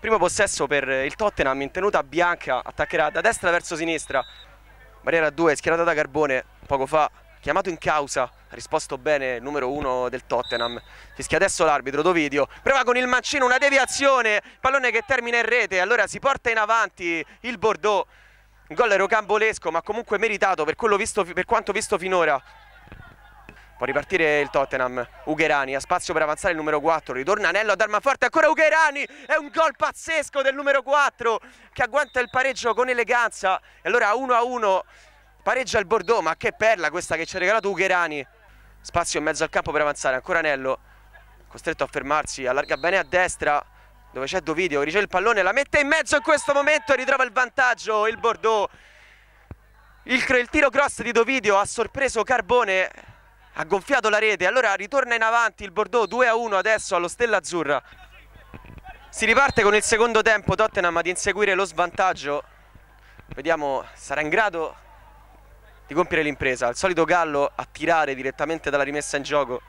Primo possesso per eh, il Tottenham in tenuta bianca, attaccherà da destra verso sinistra. Barriera 2, schierata da Carbone, poco fa chiamato in causa, ha risposto bene il numero 1 del Tottenham. Fischia adesso l'arbitro Dovidio, prova con il mancino una deviazione, pallone che termina in rete, allora si porta in avanti il Bordeaux. Il gol era rocambolesco ma comunque meritato per, visto, per quanto visto finora. Può ripartire il Tottenham, Ugherani ha spazio per avanzare il numero 4, ritorna Anello ad arma forte, ancora Ugherani, è un gol pazzesco del numero 4 che agguanta il pareggio con eleganza e allora 1-1 a pareggia il Bordeaux, ma che perla questa che ci ha regalato Ugherani, spazio in mezzo al campo per avanzare, ancora Anello costretto a fermarsi, allarga bene a destra dove c'è Dovidio, riceve il pallone, la mette in mezzo in questo momento e ritrova il vantaggio il Bordeaux. Il, il tiro cross di Dovidio ha sorpreso Carbone ha gonfiato la rete, allora ritorna in avanti il Bordeaux 2 a 1 adesso allo Stella Azzurra. Si riparte con il secondo tempo Tottenham ad inseguire lo svantaggio. Vediamo, sarà in grado di compiere l'impresa. Il solito Gallo a tirare direttamente dalla rimessa in gioco.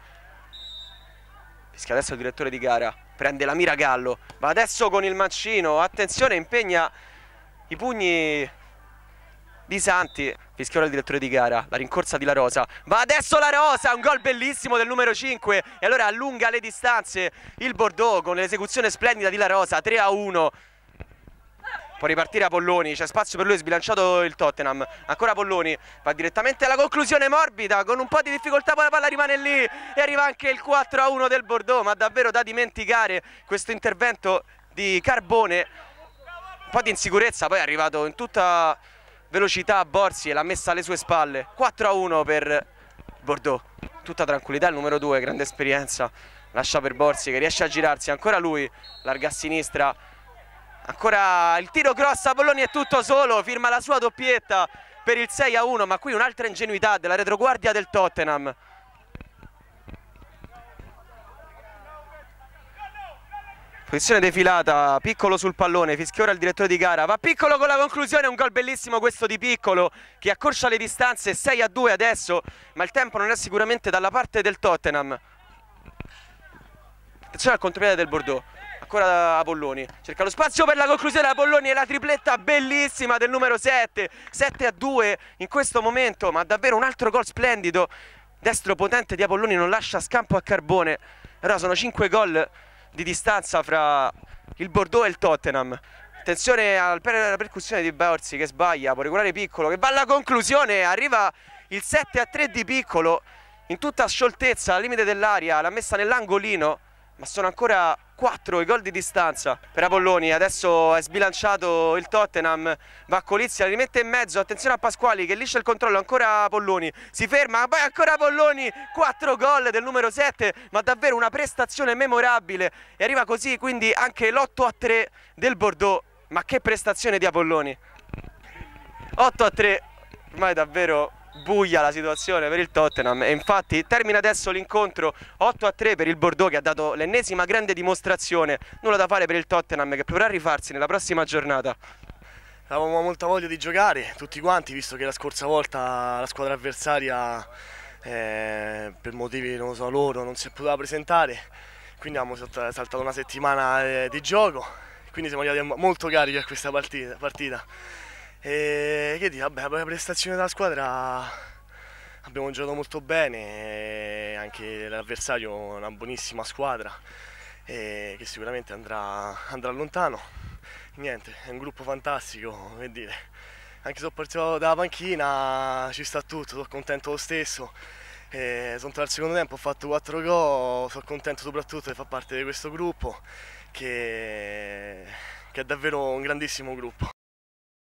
Fischia adesso il direttore di gara, prende la mira Gallo, Va adesso con il mancino, attenzione, impegna i pugni di Santi, fischiora il direttore di gara, la rincorsa di La Rosa, va adesso La Rosa, un gol bellissimo del numero 5 e allora allunga le distanze il Bordeaux con l'esecuzione splendida di La Rosa, 3 a 1. Può ripartire Apolloni, c'è spazio per lui, sbilanciato il Tottenham. Ancora Apolloni, va direttamente alla conclusione morbida, con un po' di difficoltà poi la palla rimane lì e arriva anche il 4-1 a del Bordeaux, ma davvero da dimenticare questo intervento di Carbone. Un po' di insicurezza, poi è arrivato in tutta velocità Borsi e l'ha messa alle sue spalle 4 a 1 per Bordeaux tutta tranquillità il numero 2 grande esperienza lascia per Borsi che riesce a girarsi ancora lui larga a sinistra ancora il tiro cross a Bolloni è tutto solo firma la sua doppietta per il 6 a 1 ma qui un'altra ingenuità della retroguardia del Tottenham Posizione defilata, Piccolo sul pallone, ora il direttore di gara, va Piccolo con la conclusione, un gol bellissimo questo di Piccolo che accorcia le distanze, 6 a 2 adesso, ma il tempo non è sicuramente dalla parte del Tottenham. Attenzione al contropiede del Bordeaux, ancora da Apolloni, cerca lo spazio per la conclusione Apolloni e la tripletta bellissima del numero 7, 7 a 2 in questo momento, ma davvero un altro gol splendido, destro potente di Apolloni non lascia scampo a Carbone, allora sono 5 gol di distanza fra il Bordeaux e il Tottenham. Attenzione alla percussione di Borsi che sbaglia, può regolare Piccolo che va alla conclusione, arriva il 7 a 3 di Piccolo in tutta scioltezza al limite dell'aria, l'ha messa nell'angolino ma sono ancora 4 i gol di distanza per Apolloni, adesso è sbilanciato il Tottenham, va a Colizia, rimette in mezzo, attenzione a Pasquali che liscia il controllo, ancora Apolloni, si ferma, poi ancora Apolloni, 4 gol del numero 7, ma davvero una prestazione memorabile e arriva così quindi anche l'8 a 3 del Bordeaux, ma che prestazione di Apolloni! 8 a 3, ormai davvero buia la situazione per il Tottenham e infatti termina adesso l'incontro 8 a 3 per il Bordeaux che ha dato l'ennesima grande dimostrazione nulla da fare per il Tottenham che proverà a rifarsi nella prossima giornata avevamo molta voglia di giocare tutti quanti visto che la scorsa volta la squadra avversaria eh, per motivi non so loro non si è potuta presentare quindi abbiamo saltato una settimana eh, di gioco quindi siamo arrivati molto carichi a questa partita. partita. E che dire, vabbè, la prestazione della squadra abbiamo giocato molto bene, anche l'avversario è una buonissima squadra che sicuramente andrà, andrà, lontano. Niente, è un gruppo fantastico, che dire. Anche se ho partito dalla panchina ci sta tutto, sono contento lo stesso. E sono tra il secondo tempo, ho fatto 4 gol, sono contento soprattutto di far parte di questo gruppo che, che è davvero un grandissimo gruppo.